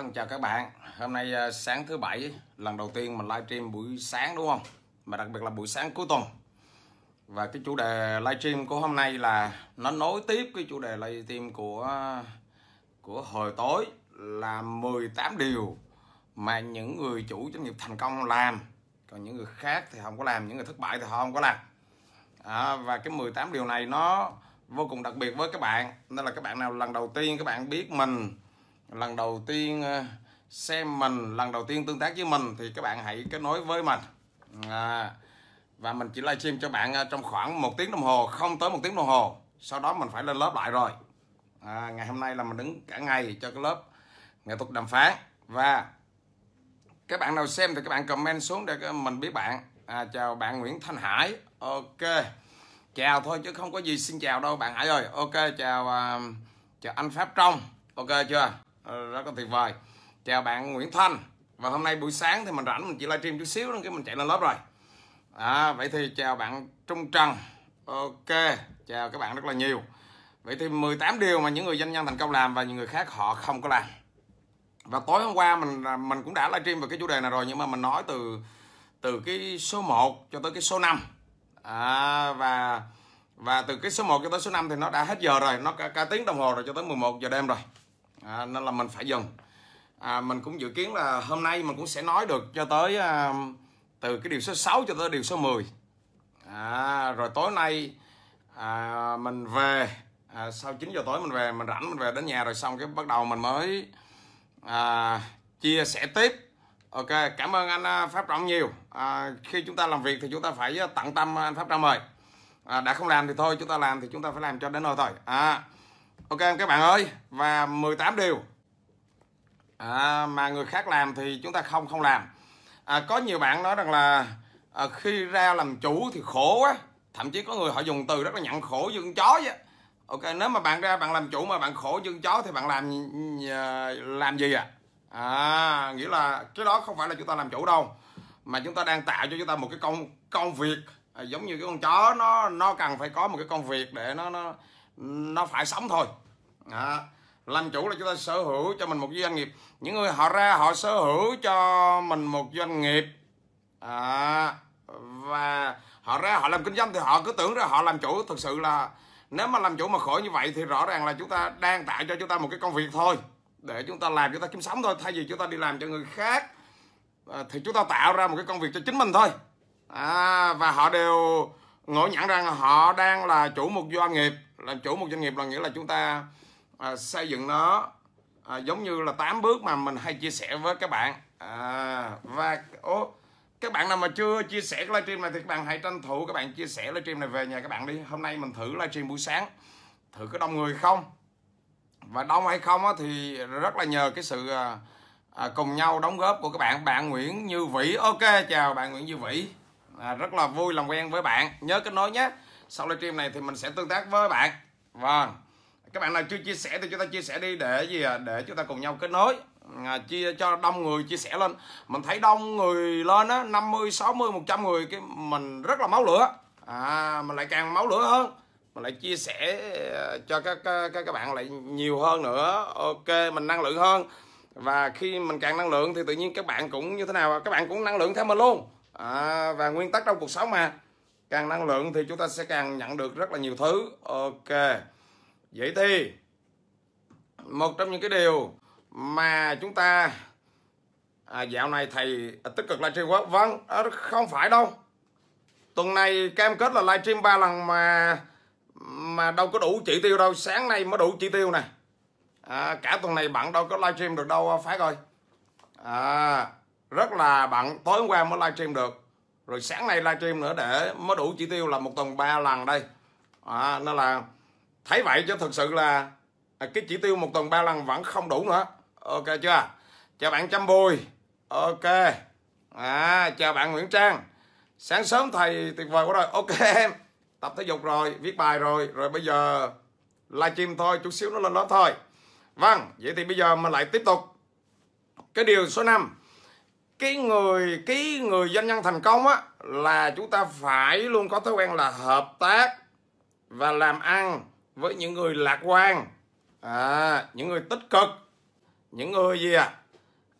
Vâng, chào các bạn. Hôm nay ờ, sáng thứ bảy, lần đầu tiên mình livestream buổi sáng đúng không? Mà đặc biệt là buổi sáng cuối tuần. Và cái chủ đề livestream của hôm nay là nó nối tiếp cái chủ đề livestream của của hồi tối là 18 điều mà những người chủ doanh nghiệp thành công làm, còn những người khác thì không có làm, những người thất bại thì họ không có làm. À, và cái 18 điều này nó vô cùng đặc biệt với các bạn nên là các bạn nào lần đầu tiên các bạn biết mình lần đầu tiên ờ, xem mình lần đầu tiên tương tác với mình thì các bạn hãy kết nối với mình à, và mình chỉ livestream cho bạn ờ, trong khoảng một tiếng đồng hồ không tới một tiếng đồng hồ sau đó mình phải lên lớp lại rồi à, ngày hôm nay là mình đứng cả ngày cho cái lớp nghệ thuật đàm phán và các bạn nào xem thì các bạn comment xuống để ờ, mình biết bạn à, chào bạn Nguyễn Thanh Hải ok chào thôi chứ không có gì xin chào đâu bạn Hải ơi ok chào uh, chào anh Pháp Trong ok chưa Ờ, rất là tuyệt vời chào bạn Nguyễn Thanh và hôm nay buổi sáng thì mình rảnh mình chỉ livestream chút xíu nữa cái mình chạy lên lớp rồi à, vậy thì chào bạn Trung Trần ok chào các bạn rất là nhiều vậy thì 18 điều mà những người doanh nhân thành công làm và những người khác họ không có làm và tối hôm qua mình à, mình cũng đã livestream về cái chủ đề này rồi nhưng mà mình nói từ từ cái số 1 cho tới cái số 5 à, và và từ cái số 1 cho tới số 5 thì nó đã hết giờ rồi nó cả, cả tiếng đồng hồ rồi cho tới 11 giờ đêm rồi à, nên là mình phải dừng à, mình cũng dự kiến là hôm nay mình cũng sẽ nói được cho tới à, từ cái điều số 6 cho tới điều số 10 à, rồi tối nay à, mình về à, sau 9 giờ tối mình về mình rảnh mình về đến nhà rồi xong cái bắt đầu mình mới à, chia sẻ tiếp ok cảm ơn anh à, pháp trọng nhiều à, khi chúng ta làm việc thì chúng ta phải à, tận tâm à, anh pháp trọng mời à, đã không làm thì thôi chúng ta làm thì chúng ta phải làm cho đến nơi thôi à ok các bạn ơi và 18 điều à, mà người khác làm thì chúng ta không không làm à, có nhiều bạn nói rằng là à, khi ra làm chủ thì khổ quá thậm chí có người họ dùng từ rất là nhận khổ dương chó vậy ok nếu mà bạn ra bạn làm chủ mà bạn khổ dương chó thì bạn làm à, làm gì à à nghĩa là cái đó không phải là chúng ta làm chủ đâu mà chúng ta đang tạo cho chúng ta một cái công công việc à, giống như cái con chó nó nó cần phải có một cái công việc để nó nó nó phải sống thôi à, làm chủ là chúng ta sở hữu cho mình một doanh nghiệp những người họ ra họ sở hữu cho mình một doanh nghiệp à, và họ ra họ làm kinh doanh thì họ cứ tưởng ra họ làm chủ thực sự là nếu mà làm chủ mà khổ như vậy thì rõ ràng là chúng ta đang tạo cho chúng ta một cái công việc thôi để chúng ta làm chúng ta kiếm sống thôi thay vì chúng ta đi làm cho người khác à, thì chúng ta tạo ra một cái công việc cho chính mình thôi à, và họ đều ngộ nhận rằng họ đang là chủ một doanh nghiệp làm chủ một doanh nghiệp là nghĩa là chúng ta à, xây dựng nó à, giống như là 8 bước mà mình hay chia sẻ với các bạn à, và ô, các bạn nào mà chưa chia sẻ cái livestream này thì các bạn hãy tranh thủ các bạn chia sẻ livestream này về nhà các bạn đi hôm nay mình thử livestream buổi sáng thử có đông người không và đông hay không thì rất là nhờ cái sự à, à, cùng nhau đóng góp của các bạn bạn Nguyễn Như Vĩ ok chào bạn Nguyễn Như Vĩ à, rất là vui làm quen với bạn nhớ kết nối nhé sau livestream này thì mình sẽ tương tác với bạn vâng các bạn nào chưa chia sẻ thì chúng ta chia sẻ đi để gì à? để chúng ta cùng nhau kết nối à, chia cho đông người chia sẻ lên mình thấy đông người lên á 50 60 100 người cái mình rất là máu lửa à mình lại càng máu lửa hơn mình lại chia sẻ à, cho các các, các bạn lại nhiều hơn nữa ok mình năng lượng hơn và khi mình càng năng lượng thì tự nhiên các bạn cũng như thế nào à? các bạn cũng năng lượng theo mình luôn à, và nguyên tắc trong cuộc sống mà càng năng lượng thì chúng ta sẽ càng nhận được rất là nhiều thứ ok vậy thì một trong những cái điều mà chúng ta à, dạo này thầy à, tích cực livestream quá vâng à, không phải đâu tuần này cam kết là livestream ba lần mà mà đâu có đủ chỉ tiêu đâu sáng nay mới đủ chỉ tiêu nè à, cả tuần này bạn đâu có livestream được đâu à, phải rồi à, rất là bận tối hôm qua mới livestream được rồi sáng nay livestream nữa để mới đủ chỉ tiêu là một tuần ba lần đây à, nên là thấy vậy chứ thực sự là à, cái chỉ tiêu một tuần ba lần vẫn không đủ nữa ok chưa chào bạn chăm bùi ok à, chào bạn nguyễn trang sáng sớm thầy tuyệt vời quá rồi ok em tập thể dục rồi viết bài rồi rồi bây giờ livestream thôi chút xíu nó lên đó thôi vâng vậy thì bây giờ mình lại tiếp tục cái điều số 5 cái người cái người doanh nhân thành công á là chúng ta phải luôn có thói quen là hợp tác và làm ăn với những người lạc quan à, những người tích cực những người gì à,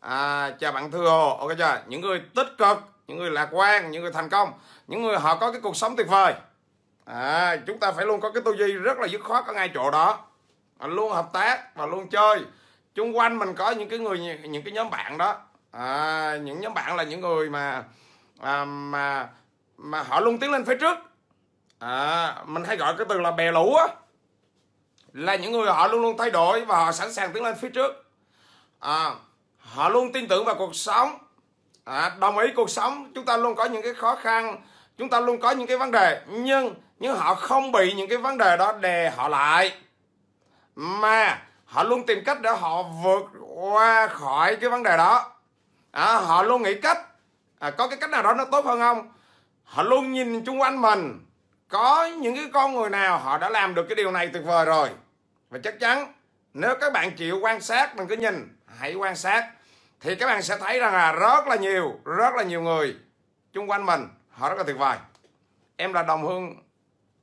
à chào bạn thư hồ ok chưa những người tích cực những người lạc quan những người thành công những người họ có cái cuộc sống tuyệt vời à, chúng ta phải luôn có cái tư duy rất là dứt khoát ở ngay chỗ đó à, luôn hợp tác và luôn chơi chung quanh mình có những cái người những cái nhóm bạn đó à, những nhóm bạn là những người mà à, mà mà họ luôn tiến lên phía trước à, mình hay gọi cái từ là bè lũ á là những người họ luôn luôn thay đổi và họ sẵn sàng tiến lên phía trước à, họ luôn tin tưởng vào cuộc sống à, đồng ý cuộc sống chúng ta luôn có những cái khó khăn chúng ta luôn có những cái vấn đề nhưng nhưng họ không bị những cái vấn đề đó đè họ lại mà họ luôn tìm cách để họ vượt qua khỏi cái vấn đề đó à, họ luôn nghĩ cách à, có cái cách nào đó nó tốt hơn không họ luôn nhìn chung quanh mình có những cái con người nào họ đã làm được cái điều này tuyệt vời rồi và chắc chắn nếu các bạn chịu quan sát mình cứ nhìn hãy quan sát thì các bạn sẽ thấy rằng là rất là nhiều rất là nhiều người chung quanh mình họ rất là tuyệt vời em là đồng hương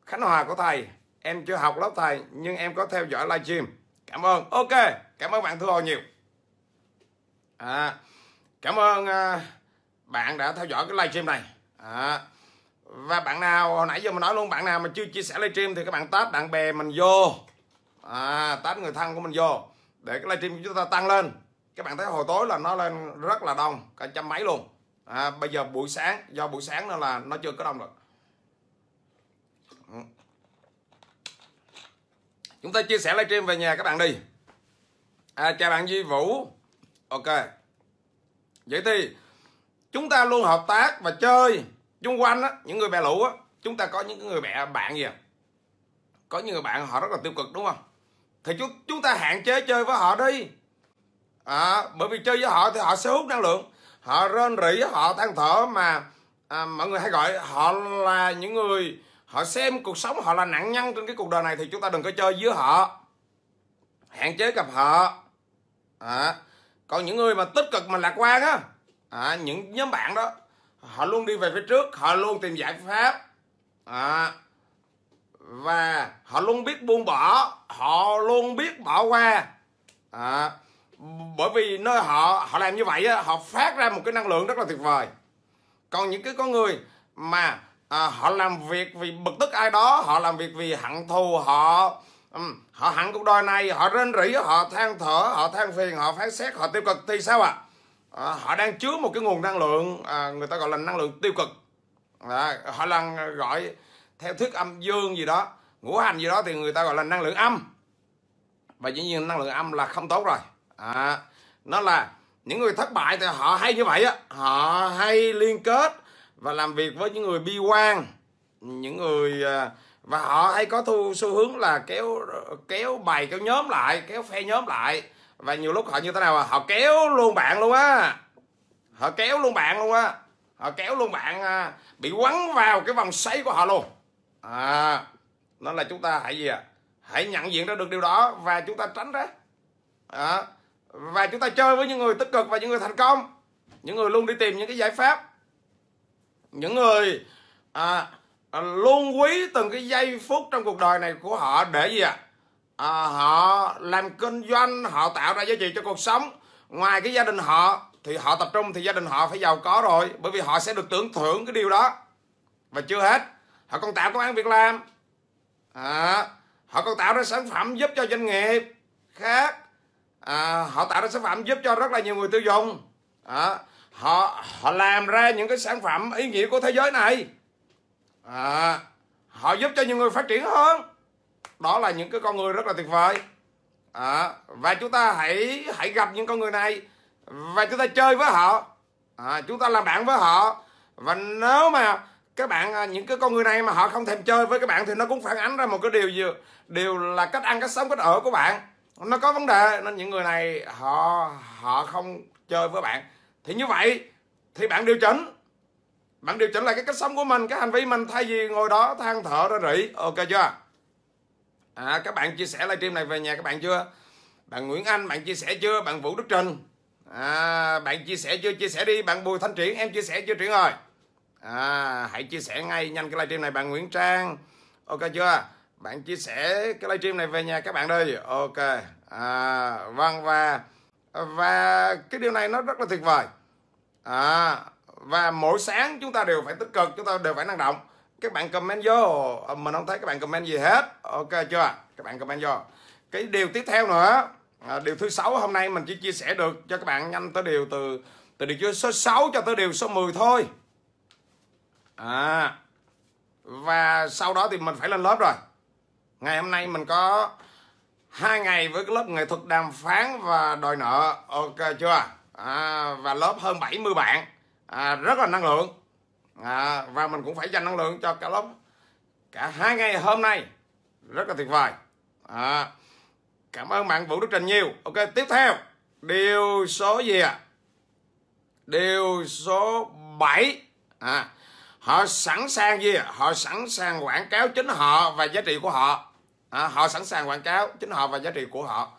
khánh hòa của thầy em chưa học lớp thầy nhưng em có theo dõi livestream cảm ơn ok cảm ơn bạn thu hồ nhiều à cảm ơn à, bạn đã theo dõi cái livestream này à, và bạn nào hồi nãy giờ mình nói luôn bạn nào mà chưa chia sẻ livestream thì các bạn tát bạn bè mình vô à, tát người thân của mình vô để cái livestream của chúng ta tăng lên các bạn thấy hồi tối là nó lên rất là đông cả trăm mấy luôn à, bây giờ buổi sáng do buổi sáng nữa là nó chưa có đông được chúng ta chia sẻ livestream về nhà các bạn đi à, chào bạn Duy Vũ ok vậy thì chúng ta luôn hợp tác và chơi chung quanh á những người bè lũ á chúng ta có những người bè bạn gì à? có những người bạn họ rất là tiêu cực đúng không thì chúng chúng ta hạn chế chơi với họ đi à, bởi vì chơi với họ thì họ sẽ hút năng lượng họ rên rỉ họ than thở mà à, mọi người hay gọi họ là những người họ xem cuộc sống họ là nạn nhân trên cái cuộc đời này thì chúng ta đừng có chơi với họ hạn chế gặp họ à, còn những người mà tích cực mà lạc quan á à, những nhóm bạn đó họ luôn đi về phía trước họ luôn tìm giải pháp à, và họ luôn biết buông bỏ họ luôn biết bỏ qua à, bởi vì nơi họ họ làm như vậy á, họ phát ra một cái năng lượng rất là tuyệt vời còn những cái con người mà à, họ làm việc vì bực tức ai đó họ làm việc vì hận thù họ Ừ, họ hẳn cuộc đời này họ rên rỉ họ than thở họ than phiền họ phán xét họ tiêu cực thì sao ạ à? à, họ đang chứa một cái nguồn năng lượng à, người ta gọi là năng lượng tiêu cực à, họ là gọi theo thuyết âm dương gì đó ngũ hành gì đó thì người ta gọi là năng lượng âm và dĩ nhiên năng lượng âm là không tốt rồi à, nó là những người thất bại thì họ hay như vậy á họ hay liên kết và làm việc với những người bi quan những người uh, và họ hay có thu xu hướng là kéo kéo bài kéo nhóm lại kéo phe nhóm lại và nhiều lúc họ như thế nào à họ kéo luôn bạn luôn á họ kéo luôn bạn luôn á họ kéo luôn bạn à, bị quấn vào cái vòng xoáy của họ luôn à nó là chúng ta hãy gì à hãy nhận diện ra được điều đó và chúng ta tránh ra à, và chúng ta chơi với những người tích cực và những người thành công những người luôn đi tìm những cái giải pháp những người à, luôn quý từng cái giây phút trong cuộc đời này của họ để gì ạ à? à, họ làm kinh doanh họ tạo ra giá trị cho cuộc sống ngoài cái gia đình họ thì họ tập trung thì gia đình họ phải giàu có rồi bởi vì họ sẽ được tưởng thưởng cái điều đó và chưa hết họ còn tạo công an việc làm à, họ còn tạo ra sản phẩm giúp cho doanh nghiệp khác à, họ tạo ra sản phẩm giúp cho rất là nhiều người tiêu dùng à, họ họ làm ra những cái sản phẩm ý nghĩa của thế giới này à, họ giúp cho những người phát triển hơn đó là những cái con người rất là tuyệt vời à, và chúng ta hãy hãy gặp những con người này và chúng ta chơi với họ à, chúng ta làm bạn với họ và nếu mà các bạn à, những cái con người này mà họ không thèm chơi với các bạn thì nó cũng phản ánh ra một cái điều gì điều là cách ăn cách sống cách ở của bạn nó có vấn đề nên những người này họ họ không chơi với bạn thì như vậy thì bạn điều chỉnh bạn điều chỉnh lại cái cách sống của mình cái hành vi mình thay vì ngồi đó than thở ra rỉ ok chưa à, các bạn chia sẻ livestream này về nhà các bạn chưa bạn nguyễn anh bạn chia sẻ chưa bạn vũ đức trình à, bạn chia sẻ chưa chia sẻ đi bạn bùi thanh triển em chia sẻ chưa triển rồi à, hãy chia sẻ ngay nhanh cái livestream này bạn nguyễn trang ok chưa bạn chia sẻ cái livestream này về nhà các bạn đi ok à, vâng và và cái điều này nó rất là tuyệt vời à, và mỗi sáng chúng ta đều phải tích cực chúng ta đều phải năng động các bạn comment vô ờ, mình không thấy các bạn comment gì hết ok chưa các bạn comment vô cái điều tiếp theo nữa à, điều thứ sáu hôm nay mình chỉ chia sẻ được cho các bạn nhanh tới điều từ từ điều số 6 cho tới điều số 10 thôi à và sau đó thì mình phải lên lớp rồi ngày hôm nay mình có hai ngày với cái lớp nghệ thuật đàm phán và đòi nợ ok chưa à, và lớp hơn 70 bạn à, rất là năng lượng à, và mình cũng phải dành năng lượng cho cả lớp cả hai ngày hôm nay rất là tuyệt vời à, cảm ơn bạn Vũ Đức Trình nhiều ok tiếp theo điều số gì ạ à? điều số 7 à, họ sẵn sàng gì à? họ sẵn sàng quảng cáo chính họ và giá trị của họ à, họ sẵn sàng quảng cáo chính họ và giá trị của họ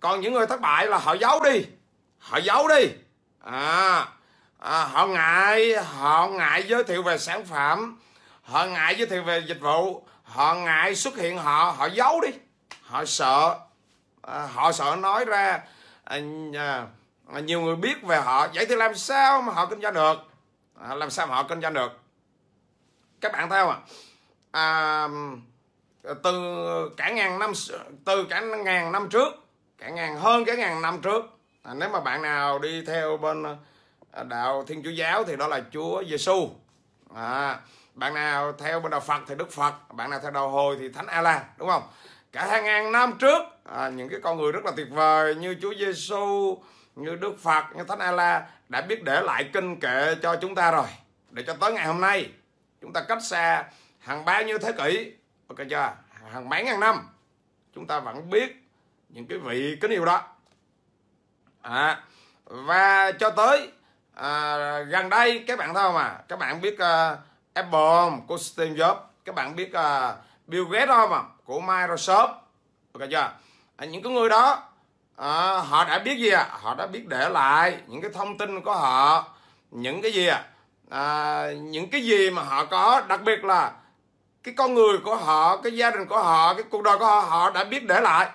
còn những người thất bại là họ giấu đi họ giấu đi à à, họ ngại họ ngại giới thiệu về sản phẩm họ ngại giới thiệu về dịch vụ họ ngại xuất hiện họ họ giấu đi họ sợ à, họ sợ nói ra à, à, nhiều người biết về họ vậy thì làm sao mà họ kinh doanh được à, làm sao mà họ kinh doanh được các bạn theo không à, từ cả ngàn năm từ cả ngàn năm trước cả ngàn hơn cả ngàn năm trước à, nếu mà bạn nào đi theo bên À, đạo thiên chúa giáo thì đó là chúa giêsu à, bạn nào theo bên đạo phật thì đức phật bạn nào theo đạo hồi thì thánh a đúng không cả hàng ngàn năm trước à, những cái con người rất là tuyệt vời như chúa giêsu như đức phật như thánh a đã biết để lại kinh kệ cho chúng ta rồi để cho tới ngày hôm nay chúng ta cách xa hàng bao nhiêu thế kỷ ok chưa hàng mấy ngàn năm chúng ta vẫn biết những cái vị kính yêu đó à, và cho tới à, gần đây các bạn thấy không à các bạn biết uh, Apple không của Steve Jobs các bạn biết uh, Bill Gates không à của Microsoft ok chưa à, những cái người đó à, họ đã biết gì à họ đã biết để lại những cái thông tin của họ những cái gì à, à những cái gì mà họ có đặc biệt là cái con người của họ cái gia đình của họ cái cuộc đời của họ họ đã biết để lại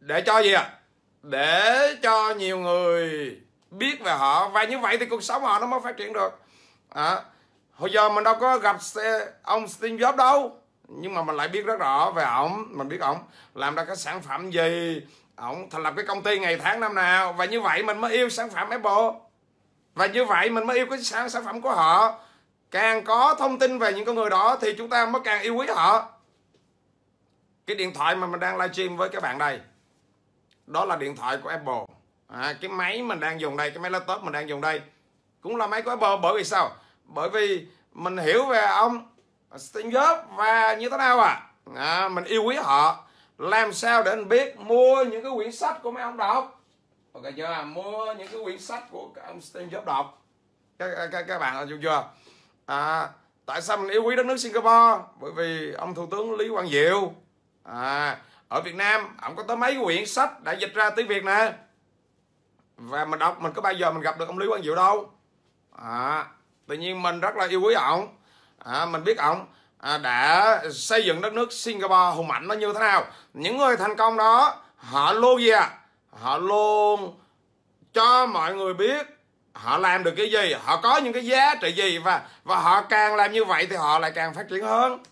để cho gì à để cho nhiều người biết về họ và như vậy thì cuộc sống họ nó mới phát triển được à, hồi giờ mình đâu có gặp ông Steve Jobs đâu nhưng mà mình lại biết rất rõ về ổng mình biết ổng làm ra cái sản phẩm gì ổng thành lập cái công ty ngày tháng năm nào và như vậy mình mới yêu sản phẩm Apple và như vậy mình mới yêu cái sản, sản phẩm của họ càng có thông tin về những con người đó thì chúng ta mới càng yêu quý họ cái điện thoại mà mình đang livestream với các bạn đây đó là điện thoại của Apple à, cái máy mình đang dùng đây cái máy laptop mình đang dùng đây cũng là máy của Apple bởi vì sao bởi vì mình hiểu về ông Steve Jobs và như thế nào à, à mình yêu quý họ làm sao để anh biết mua những cái quyển sách của mấy ông đọc ok chưa mua những cái quyển sách của ông Steve Jobs đọc các, các, các bạn hiểu chưa à, tại sao mình yêu quý đất nước Singapore bởi vì ông thủ tướng Lý Quang Diệu à, ở Việt Nam ông có tới mấy quyển sách đã dịch ra tiếng Việt nè và mình đọc mình có bao giờ mình gặp được ông lý quang diệu đâu à, tự nhiên mình rất là yêu quý ông, à, mình biết ông à, đã xây dựng đất nước singapore hùng mạnh nó như thế nào những người thành công đó họ luôn gì à? họ luôn cho mọi người biết họ làm được cái gì họ có những cái giá trị gì và và họ càng làm như vậy thì họ lại càng phát triển hơn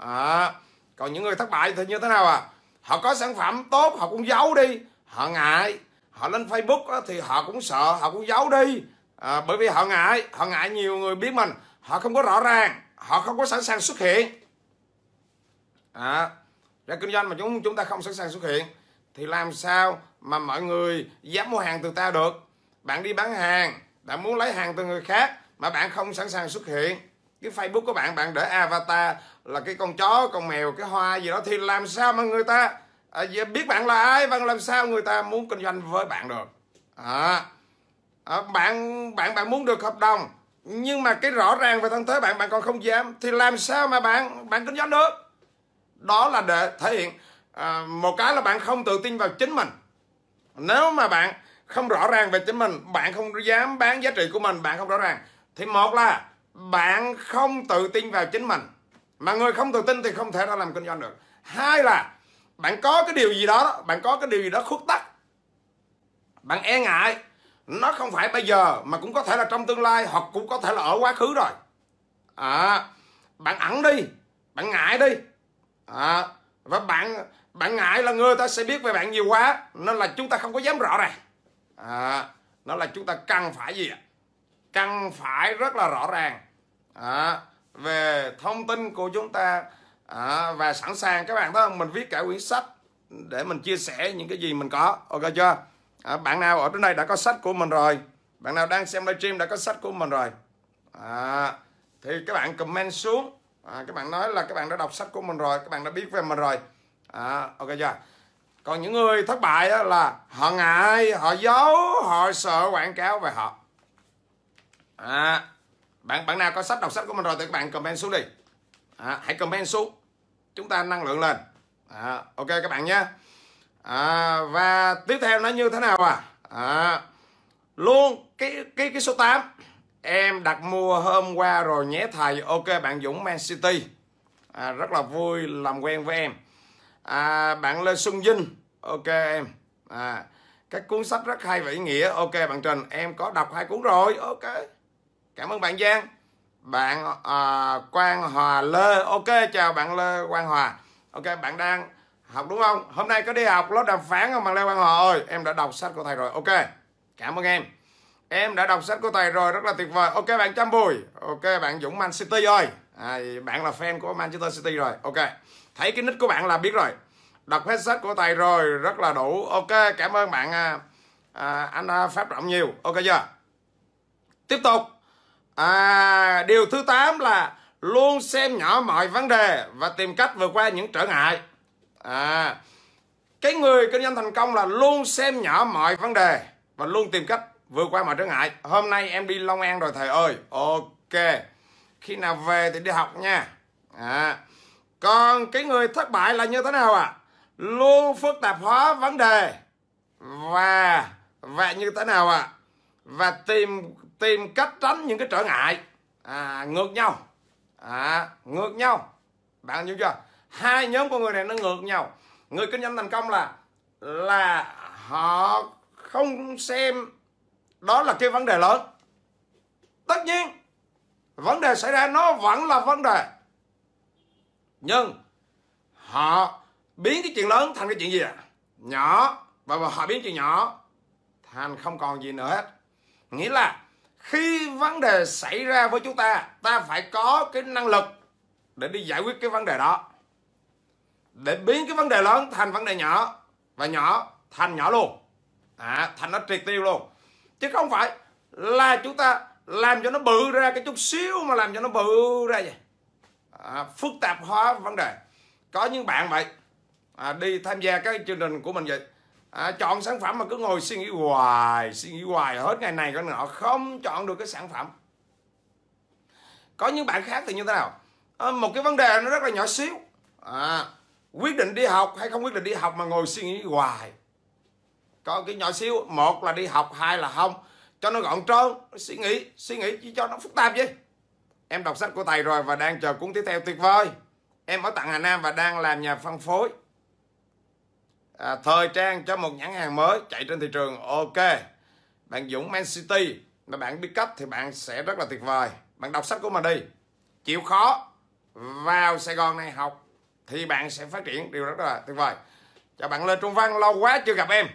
à, còn những người thất bại thì như thế nào à họ có sản phẩm tốt họ cũng giấu đi họ ngại họ lên facebook thì họ cũng sợ họ cũng giấu đi à, bởi vì họ ngại họ ngại nhiều người biết mình họ không có rõ ràng họ không có sẵn sàng xuất hiện à, ra kinh doanh mà chúng chúng ta không sẵn sàng xuất hiện thì làm sao mà mọi người dám mua hàng từ ta được bạn đi bán hàng bạn muốn lấy hàng từ người khác mà bạn không sẵn sàng xuất hiện cái facebook của bạn bạn để avatar là cái con chó con mèo cái hoa gì đó thì làm sao mà người ta à, biết bạn là ai và làm sao người ta muốn kinh doanh với bạn được à, à, bạn bạn bạn muốn được hợp đồng nhưng mà cái rõ ràng về thân thế bạn bạn còn không dám thì làm sao mà bạn bạn kinh doanh được đó là để thể hiện à, một cái là bạn không tự tin vào chính mình nếu mà bạn không rõ ràng về chính mình bạn không dám bán giá trị của mình bạn không rõ ràng thì một là bạn không tự tin vào chính mình mà người không tự tin thì không thể ra làm kinh doanh được hai là bạn có cái điều gì đó, bạn có cái điều gì đó khuất tắc bạn e ngại nó không phải bây giờ mà cũng có thể là trong tương lai hoặc cũng có thể là ở quá khứ rồi à, bạn ẩn đi bạn ngại đi à, và bạn bạn ngại là người ta sẽ biết về bạn nhiều quá nên là chúng ta không có dám rõ ràng à, nó là chúng ta cần phải gì ạ cần phải rất là rõ ràng à, về thông tin của chúng ta à, và sẵn sàng các bạn đó mình viết cả quyển sách để mình chia sẻ những cái gì mình có ok chưa à, bạn nào ở trên đây đã có sách của mình rồi bạn nào đang xem livestream đã có sách của mình rồi à, thì các bạn comment xuống à, các bạn nói là các bạn đã đọc sách của mình rồi các bạn đã biết về mình rồi à, ok chưa còn những người thất bại đó là họ ngại họ giấu họ sợ quảng cáo về họ à, bạn bạn nào có sách đọc sách của mình rồi thì các bạn comment xuống đi à, hãy comment xuống chúng ta năng lượng lên à, ok các bạn nhé à, và tiếp theo nó như thế nào à, à luôn cái cái cái số 8 em đặt mua hôm qua rồi nhé thầy ok bạn Dũng Man City à, rất là vui làm quen với em à, bạn Lê Xuân Vinh ok em à, các cuốn sách rất hay và ý nghĩa ok bạn Trần, em có đọc hai cuốn rồi ok cảm ơn bạn Giang bạn à, Quang Hòa Lê ok chào bạn Lê Quang Hòa ok bạn đang học đúng không hôm nay có đi học lớp đàm phán không bạn Lê Quang Hòa ơi em đã đọc sách của thầy rồi ok cảm ơn em em đã đọc sách của thầy rồi rất là tuyệt vời ok bạn Trăm Bùi ok bạn Dũng Man City ơi à, bạn là fan của Manchester City rồi ok thấy cái nick của bạn là biết rồi đọc hết sách của thầy rồi rất là đủ ok cảm ơn bạn à, à anh à, Pháp Rộng nhiều ok chưa tiếp tục à điều thứ 8 là luôn xem nhỏ mọi vấn đề và tìm cách vượt qua những trở ngại à cái người kinh doanh thành công là luôn xem nhỏ mọi vấn đề và luôn tìm cách vượt qua mọi trở ngại hôm nay em đi long an rồi thầy ơi ok khi nào về thì đi học nha à còn cái người thất bại là như thế nào ạ à? luôn phức tạp hóa vấn đề và vậy như thế nào ạ à? và tìm tìm cách tránh những cái trở ngại à, ngược nhau à, ngược nhau bạn hiểu chưa hai nhóm con người này nó ngược nhau người kinh doanh thành công là là họ không xem đó là cái vấn đề lớn tất nhiên vấn đề xảy ra nó vẫn là vấn đề nhưng họ biến cái chuyện lớn thành cái chuyện gì ạ à? nhỏ và họ biến chuyện nhỏ thành không còn gì nữa hết nghĩa là khi vấn đề xảy ra với chúng ta ta phải có cái năng lực để đi giải quyết cái vấn đề đó để biến cái vấn đề lớn thành vấn đề nhỏ và nhỏ thành nhỏ luôn à, thành nó triệt tiêu luôn chứ không phải là chúng ta làm cho nó bự ra cái chút xíu mà làm cho nó bự ra vậy à, phức tạp hóa vấn đề có những bạn vậy à, đi tham gia các chương trình của mình vậy à, chọn sản phẩm mà cứ ngồi suy nghĩ hoài suy nghĩ hoài hết ngày này con nọ không chọn được cái sản phẩm có những bạn khác thì như thế nào à, một cái vấn đề nó rất là nhỏ xíu à, quyết định đi học hay không quyết định đi học mà ngồi suy nghĩ hoài có cái nhỏ xíu một là đi học hai là không cho nó gọn trơn suy nghĩ suy nghĩ chỉ cho nó phức tạp vậy em đọc sách của thầy rồi và đang chờ cuốn tiếp theo tuyệt vời em ở tận hà nam và đang làm nhà phân phối à, thời trang cho một nhãn hàng mới chạy trên thị trường ok bạn Dũng Man City mà bạn biết cách thì bạn sẽ rất là tuyệt vời bạn đọc sách của mình đi chịu khó vào Sài Gòn này học thì bạn sẽ phát triển điều rất là tuyệt vời chào bạn Lê Trung Văn lâu quá chưa gặp em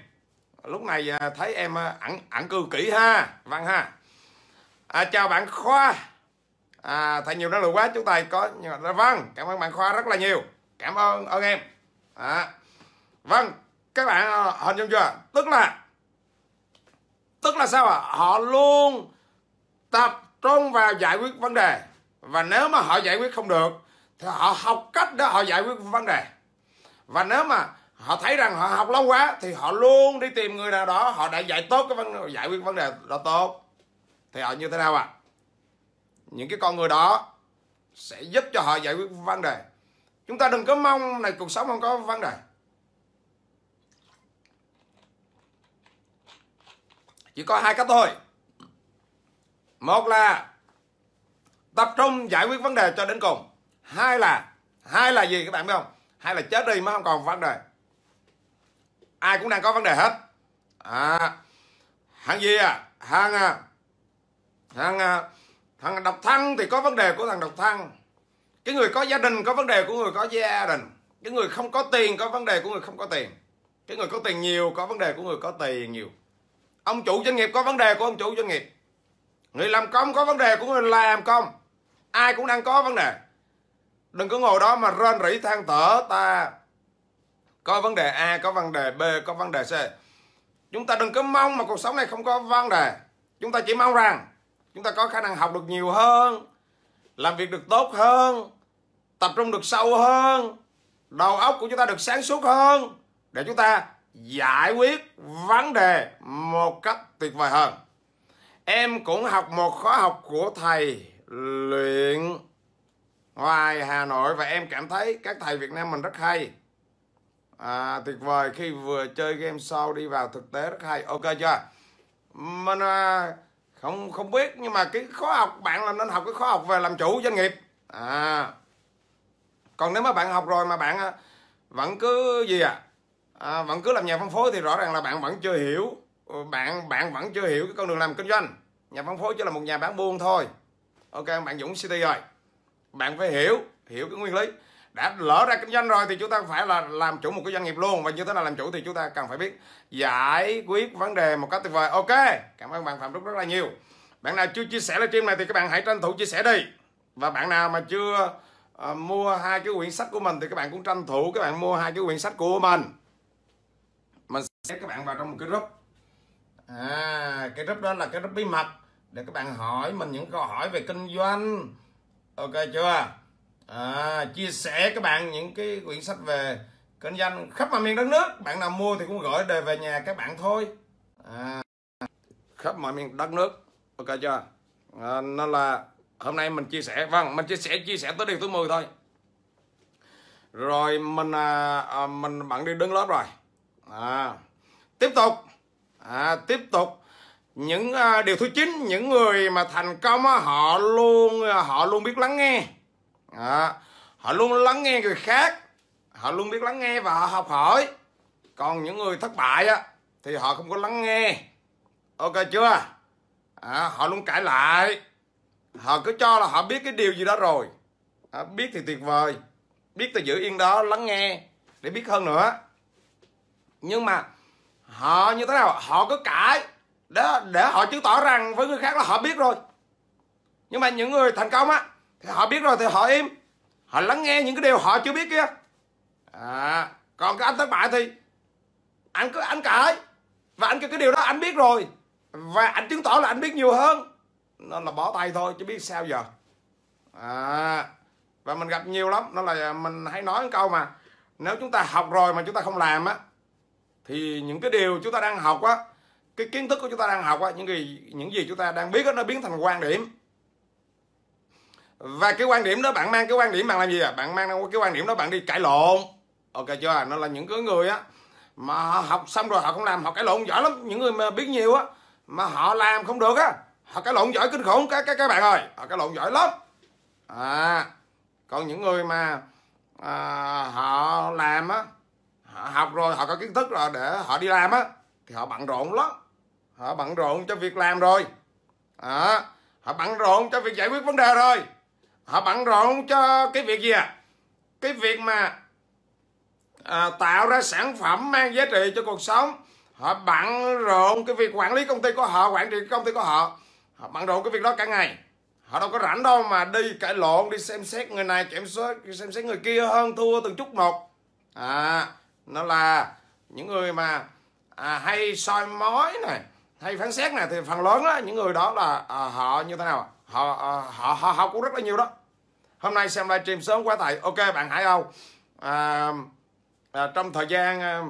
lúc này à, thấy em à, ẩn ẩn cư kỹ ha Văn ha à, chào bạn Khoa à, thầy nhiều năng lượng quá chúng ta có Văn vâng, cảm ơn bạn Khoa rất là nhiều cảm ơn ơn em à, vâng các bạn ờ, hình dung chưa tức là tức là sao ạ à? họ luôn tập trung vào giải quyết vấn đề và nếu mà họ giải quyết không được thì họ học cách để họ giải quyết vấn đề và nếu mà họ thấy rằng họ học lâu quá thì họ luôn đi tìm người nào đó họ đã dạy tốt cái vấn giải quyết vấn đề đó tốt thì họ như thế nào ạ à? những cái con người đó sẽ giúp cho họ giải quyết vấn đề chúng ta đừng có mong này cuộc sống không có vấn đề chỉ có hai cách thôi một là tập trung giải quyết vấn đề cho đến cùng hai là hai là gì các bạn biết không hai là chết đi mới không còn vấn đề ai cũng đang có vấn đề hết à, hàng gì à thằng à, hàng à, thằng độc thân thì có vấn đề của thằng độc thân cái người có gia đình có vấn đề của người có gia đình cái người không có tiền có vấn đề của người không có tiền cái người có tiền nhiều có vấn đề của người có tiền nhiều ông chủ doanh nghiệp có vấn đề của ông chủ doanh nghiệp người làm công có vấn đề của người làm công ai cũng đang có vấn đề đừng có ngồi đó mà rên rỉ than thở ta có vấn đề a có vấn đề b có vấn đề c chúng ta đừng có mong mà cuộc sống này không có vấn đề chúng ta chỉ mong rằng chúng ta có khả năng học được nhiều hơn làm việc được tốt hơn tập trung được sâu hơn đầu óc của chúng ta được sáng suốt hơn để chúng ta giải quyết vấn đề một cách tuyệt vời hơn em cũng học một khóa học của thầy luyện ngoài Hà Nội và em cảm thấy các thầy Việt Nam mình rất hay à, tuyệt vời khi vừa chơi game sau đi vào thực tế rất hay ok chưa mình à, không không biết nhưng mà cái khóa học bạn là nên học cái khóa học về làm chủ doanh nghiệp à còn nếu mà bạn học rồi mà bạn à, vẫn cứ gì à à, vẫn cứ làm nhà phân phối thì rõ ràng là bạn vẫn chưa hiểu ừ, bạn bạn vẫn chưa hiểu cái con đường làm kinh doanh nhà phân phối chỉ là một nhà bán buôn thôi ok bạn dũng city rồi bạn phải hiểu hiểu cái nguyên lý đã lỡ ra kinh doanh rồi thì chúng ta phải là làm chủ một cái doanh nghiệp luôn và như thế nào làm chủ thì chúng ta cần phải biết giải quyết vấn đề một cách tuyệt vời ok cảm ơn bạn phạm đức rất là nhiều bạn nào chưa chia sẻ livestream này thì các bạn hãy tranh thủ chia sẻ đi và bạn nào mà chưa uh, mua hai cái quyển sách của mình thì các bạn cũng tranh thủ các bạn mua hai cái quyển sách của mình xếp các bạn vào trong một cái group à cái group đó là cái group bí mật để các bạn hỏi mình những câu hỏi về kinh doanh ok chưa à, chia sẻ các bạn những cái quyển sách về kinh doanh khắp mọi miền đất nước bạn nào mua thì cũng gửi đề về nhà các bạn thôi à, khắp mọi miền đất nước ok chưa à, nên là hôm nay mình chia sẻ vâng mình chia sẻ chia sẻ tới điều thứ 10 thôi rồi mình à, à, mình bạn đi đứng lớp rồi à, tiếp tục à, tiếp tục những à, điều thứ chín những người mà thành công á, họ luôn à, họ luôn biết lắng nghe à, họ luôn lắng nghe người khác họ luôn biết lắng nghe và họ học hỏi còn những người thất bại á thì họ không có lắng nghe ok chưa à, họ luôn cãi lại họ cứ cho là họ biết cái điều gì đó rồi à, biết thì tuyệt vời biết thì giữ yên đó lắng nghe để biết hơn nữa nhưng mà họ như thế nào họ cứ cãi để để họ chứng tỏ rằng với người khác là họ biết rồi nhưng mà những người thành công á thì họ biết rồi thì họ im họ lắng nghe những cái điều họ chưa biết kia à, còn cái anh thất bại thì anh cứ anh cãi và anh kêu cái điều đó anh biết rồi và anh chứng tỏ là anh biết nhiều hơn nên là bỏ tay thôi chứ biết sao giờ à, và mình gặp nhiều lắm nó là mình hay nói một câu mà nếu chúng ta học rồi mà chúng ta không làm á thì những cái điều chúng ta đang học á cái kiến thức của chúng ta đang học á những gì những gì chúng ta đang biết đó, nó biến thành quan điểm và cái quan điểm đó bạn mang cái quan điểm bạn làm gì à bạn mang cái quan điểm đó bạn đi cãi lộn ok chưa nó là những cái người á mà học xong rồi họ không làm họ cãi lộn giỏi lắm những người mà biết nhiều á mà họ làm không được á họ cãi lộn giỏi kinh khủng các các các bạn ơi họ cãi lộn giỏi lắm à còn những người mà à, họ làm á họ học rồi họ có kiến thức rồi để họ đi làm á thì họ bận rộn lắm họ bận rộn cho việc làm rồi à, họ bận rộn cho việc giải quyết vấn đề rồi họ bận rộn cho cái việc gì à cái việc mà à, tạo ra sản phẩm mang giá trị cho cuộc sống họ bận rộn cái việc quản lý công ty của họ quản trị công ty của họ họ bận rộn cái việc đó cả ngày họ đâu có rảnh đâu mà đi cãi lộn đi xem xét người này kiểm soát xem xét người kia hơn thua từng chút một à nó là những người mà à, hay soi mói này hay phán xét này thì phần lớn đó, những người đó là à, họ như thế nào họ à, họ họ học cũng rất là nhiều đó hôm nay xem livestream sớm quá tại ok bạn hải âu à, à, trong thời gian à,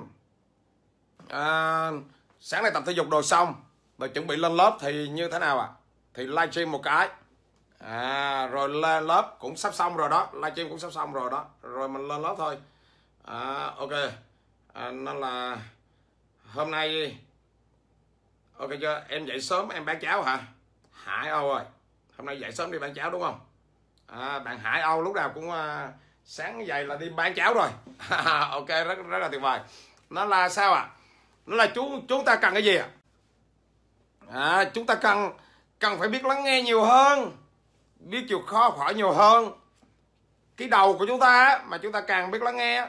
à, sáng nay tập thể dục đồ xong và chuẩn bị lên lớp thì như thế nào ạ à? thì livestream một cái à, rồi lên lớp cũng sắp xong rồi đó livestream cũng sắp xong rồi đó rồi mình lên lớp thôi à, ok à, nó là hôm nay ok chưa em dậy sớm em bán cháo hả hải âu rồi hôm nay dậy sớm đi bán cháo đúng không à, bạn hải âu lúc nào cũng à, sáng dậy là đi bán cháo rồi ok rất rất là tuyệt vời nó là sao ạ à? nó là chúng chúng ta cần cái gì ạ à? à, chúng ta cần cần phải biết lắng nghe nhiều hơn biết chịu khó hỏi nhiều hơn cái đầu của chúng ta mà chúng ta càng biết lắng nghe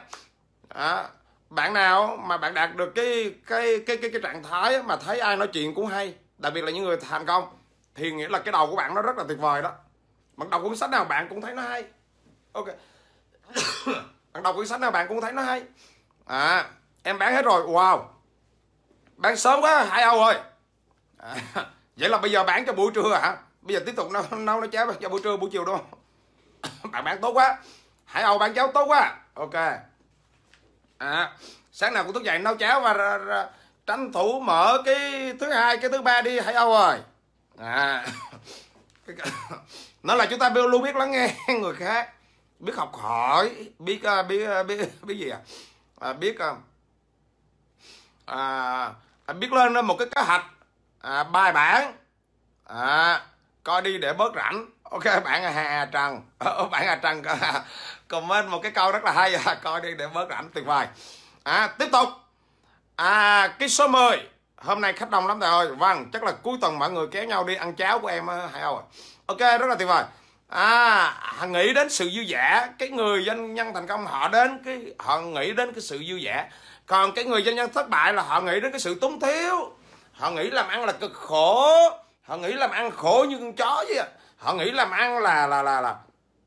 à, bạn nào mà bạn đạt được cái cái cái cái, cái trạng thái mà thấy ai nói chuyện cũng hay đặc biệt là những người thành công thì nghĩa là cái đầu của bạn nó rất là tuyệt vời đó bạn đọc cuốn sách nào bạn cũng thấy nó hay ok bạn đọc cuốn sách nào bạn cũng thấy nó hay à em bán hết rồi wow bán sớm quá hai âu rồi à, vậy là bây giờ bán cho buổi trưa hả bây giờ tiếp tục nấu nấu nó cháo cho buổi trưa buổi chiều đúng không bạn bán tốt quá hải âu bán cháo tốt quá ok à sáng nào cũng thức dậy nấu cháo và ra, ra, tranh thủ mở cái thứ hai cái thứ ba đi hãy âu rồi à nó là chúng ta luôn biết lắng nghe người khác biết học hỏi biết à, biết à, biết biết gì à, à biết à, à biết lên một cái kế hoạch à, bài bản à, coi đi để bớt rảnh ok bạn hà trần ờ, bạn hà trần comment một cái câu rất là hay à, coi đi để bớt ảnh tuyệt vời à tiếp tục à cái số 10 hôm nay khách đông lắm thầy ơi vâng chắc là cuối tuần mọi người kéo nhau đi ăn cháo của em hay không ok rất là tuyệt vời à nghĩ đến sự dư giả cái người doanh nhân thành công họ đến cái họ nghĩ đến cái sự dư giả còn cái người doanh nhân thất bại là họ nghĩ đến cái sự túng thiếu họ nghĩ làm ăn là cực khổ họ nghĩ làm ăn khổ như con chó vậy họ nghĩ làm ăn là là là là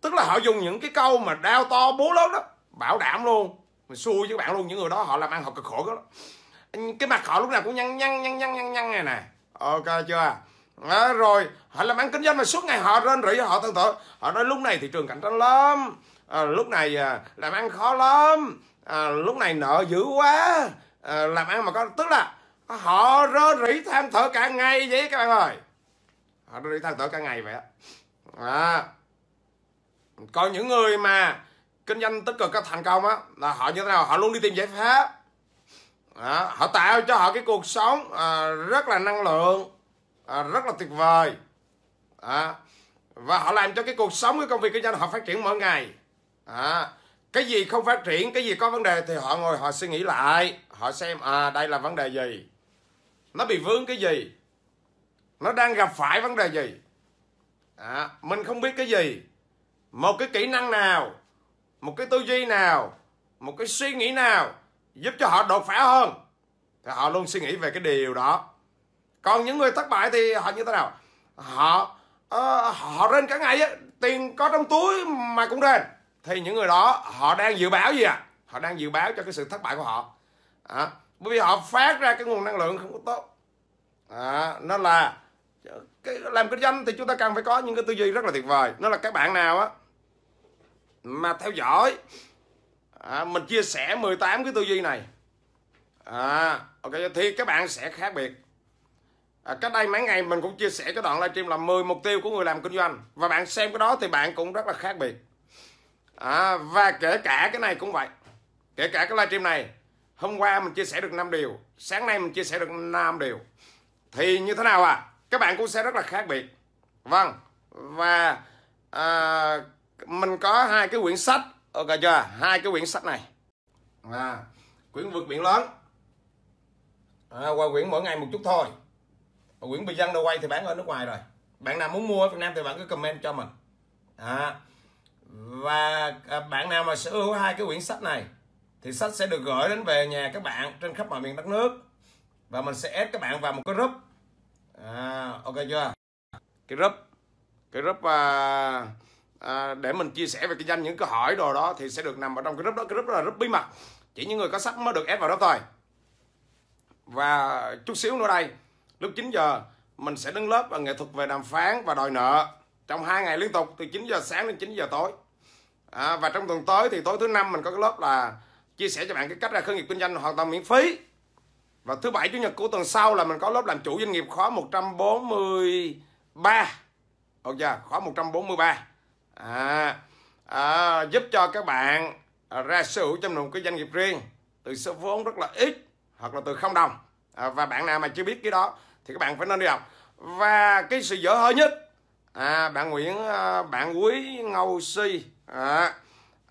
tức là họ dùng những cái câu mà đau to bố lớn đó bảo đảm luôn mình xui với bạn luôn những người đó họ làm ăn họ cực khổ đó cái mặt họ lúc nào cũng nhăn nhăn nhăn nhăn nhăn nhăn này nè ok chưa à, rồi họ làm ăn kinh doanh mà suốt ngày họ rên rỉ họ tương tự họ nói lúc này thị trường cạnh tranh lắm à, lúc này à, làm ăn khó lắm à, lúc này nợ dữ quá à, làm ăn mà có tức là họ rên rỉ than thở cả ngày vậy các bạn ơi họ rên rỉ than thở cả ngày vậy á à, còn những người mà kinh doanh tích cực có thành công á là họ như thế nào họ luôn đi tìm giải pháp à, họ tạo cho họ cái cuộc sống à, rất là năng lượng à, rất là tuyệt vời à, và họ làm cho cái cuộc sống cái công việc kinh doanh họ phát triển mỗi ngày à, cái gì không phát triển cái gì có vấn đề thì họ ngồi họ suy nghĩ lại họ xem à đây là vấn đề gì nó bị vướng cái gì nó đang gặp phải vấn đề gì à, mình không biết cái gì một cái kỹ năng nào một cái tư duy nào một cái suy nghĩ nào giúp cho họ đột phá hơn thì họ luôn suy nghĩ về cái điều đó còn những người thất bại thì họ như thế nào họ uh, họ rên cả ngày á tiền có trong túi mà cũng rên thì những người đó họ đang dự báo gì à họ đang dự báo cho cái sự thất bại của họ à, bởi vì họ phát ra cái nguồn năng lượng không có tốt à, nó là cái làm kinh doanh thì chúng ta cần phải có những cái tư duy rất là tuyệt vời nó là các bạn nào á mà theo dõi à, mình chia sẻ 18 cái tư duy này à, ok thì các bạn sẽ khác biệt à, cách đây mấy ngày mình cũng chia sẻ cái đoạn livestream là 10 mục tiêu của người làm kinh doanh và bạn xem cái đó thì bạn cũng rất là khác biệt à, và kể cả cái này cũng vậy kể cả cái livestream này hôm qua mình chia sẻ được 5 điều sáng nay mình chia sẻ được 5 điều thì như thế nào à các bạn cũng sẽ rất là khác biệt vâng và à, mình có hai cái quyển sách ok chưa hai cái quyển sách này à, quyển vượt biển lớn à, qua quyển mỗi ngày một chút thôi quyển bị dân đâu quay thì bán ở nước ngoài rồi bạn nào muốn mua ở Việt Nam thì bạn cứ comment cho mình à, và à, bạn nào mà sở hữu hai cái quyển sách này thì sách sẽ được gửi đến về nhà các bạn trên khắp mọi miền đất nước và mình sẽ ép các bạn vào một cái group à, ok chưa cái group cái group uh, à, để mình chia sẻ về kinh doanh những câu hỏi đồ đó thì sẽ được nằm ở trong cái group đó cái group đó là group bí mật chỉ những người có sách mới được ép vào đó thôi và chút xíu nữa đây lúc 9 giờ mình sẽ đứng lớp và nghệ thuật về đàm phán và đòi nợ trong hai ngày liên tục từ 9 giờ sáng đến 9 giờ tối à, và trong tuần tới thì tối thứ năm mình có cái lớp là chia sẻ cho bạn cái cách ra khởi nghiệp kinh doanh hoàn toàn miễn phí và thứ bảy chủ nhật của tuần sau là mình có lớp làm chủ doanh nghiệp khóa 143 ok chưa khóa 143 à, à, giúp cho các bạn à, ra sở hữu trong một cái doanh nghiệp riêng từ số vốn rất là ít hoặc là từ không đồng à, và bạn nào mà chưa biết cái đó thì các bạn phải nên đi học và cái sự dở hơi nhất à, bạn Nguyễn à, bạn Quý Ngâu Si à,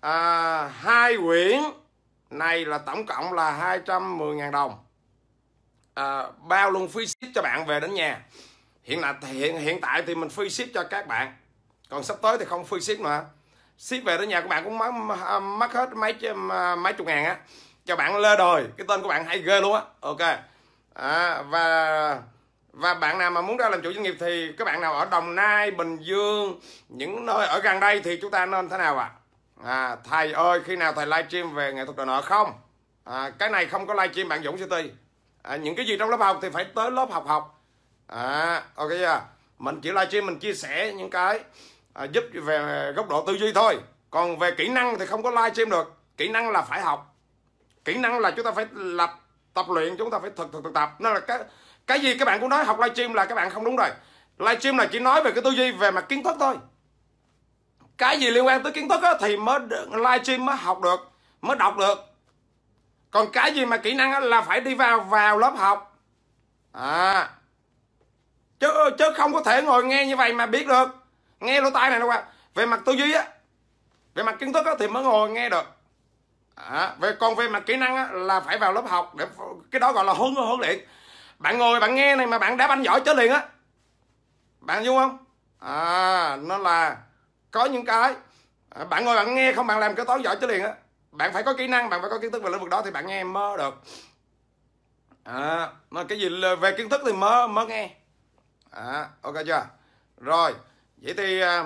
à, hai quyển này là tổng cộng là 210.000 đồng à, bao luôn free ship cho bạn về đến nhà hiện là hiện hiện tại thì mình free ship cho các bạn còn sắp tới thì không phơi ship mà ship về tới nhà của bạn cũng mất mất à, hết mấy à, mấy chục ngàn á cho bạn lơ đời cái tên của bạn hay ghê luôn á ok à, và và bạn nào mà muốn ra làm chủ doanh nghiệp thì các bạn nào ở đồng nai bình dương những nơi ở gần đây thì chúng ta nên thế nào ạ à? à, thầy ơi khi nào thầy livestream về nghệ thuật đòi nợ không à, cái này không có livestream bạn dũng city à, những cái gì trong lớp học thì phải tới lớp học học à, ok chưa mình chỉ livestream mình chia sẻ những cái à, giúp về góc độ tư duy thôi còn về kỹ năng thì không có live stream được kỹ năng là phải học kỹ năng là chúng ta phải lập tập luyện chúng ta phải thực thực thực tập nên là cái cái gì các bạn cũng nói học livestream là các bạn không đúng rồi livestream là chỉ nói về cái tư duy về mặt kiến thức thôi cái gì liên quan tới kiến thức á, thì mới livestream mới học được mới đọc được còn cái gì mà kỹ năng á, là phải đi vào vào lớp học à chứ chứ không có thể ngồi nghe như vậy mà biết được nghe lỗ tai này đâu ạ về mặt tư duy á về mặt kiến thức á, thì mới ngồi nghe được à, về còn về mặt kỹ năng á, là phải vào lớp học để cái đó gọi là huấn huấn luyện bạn ngồi bạn nghe này mà bạn đáp anh giỏi trở liền á bạn vô không à nó là có những cái à, bạn ngồi bạn nghe không bạn làm cái toán giỏi chứ liền á bạn phải có kỹ năng bạn phải có kiến thức về lĩnh vực đó thì bạn nghe mơ được à mà cái gì về kiến thức thì mơ mơ nghe à ok chưa rồi Vậy thì à,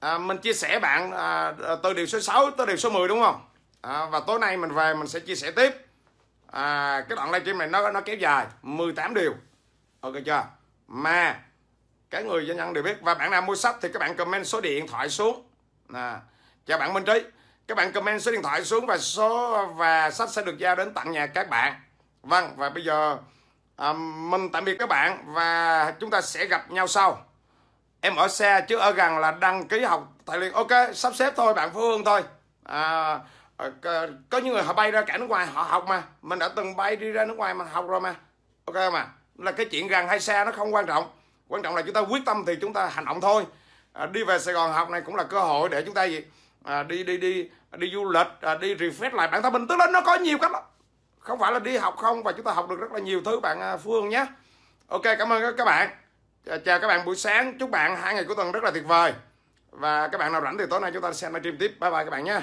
à, mình chia sẻ bạn à, à từ điều số 6 tới điều số 10 đúng không? À, và tối nay mình về mình sẽ chia sẻ tiếp. À, cái đoạn livestream này nó nó kéo dài 18 điều. Ok chưa? Mà cái người doanh nhân đều biết và bạn nào mua sách thì các bạn comment số điện thoại xuống. À, chào bạn Minh Trí. Các bạn comment số điện thoại xuống và số và sách sẽ được giao đến tận nhà các bạn. Vâng và bây giờ à, mình tạm biệt các bạn và chúng ta sẽ gặp nhau sau em ở xa chứ ở gần là đăng ký học tại liền ok sắp xếp thôi bạn phương thôi à, ờ, có những người họ bay ra cả nước ngoài họ học mà mình đã từng bay đi ra nước ngoài mà học rồi mà ok mà là cái chuyện gần hay xa nó không quan trọng quan trọng là chúng ta quyết tâm thì chúng ta hành động thôi à, đi về sài gòn học này cũng là cơ hội để chúng ta gì à, đi đi đi đi du lịch à, đi refresh lại bản thân mình tức là nó có nhiều cách lắm không phải là đi học không và chúng ta học được rất là nhiều thứ bạn à, phương nhé ok cảm ơn các bạn Ờ, chào các bạn buổi sáng, chúc bạn hai ngày của tuần rất là tuyệt vời. Và các bạn nào rảnh thì tối nay chúng ta xem livestream tiếp. Bye bye các bạn nhé.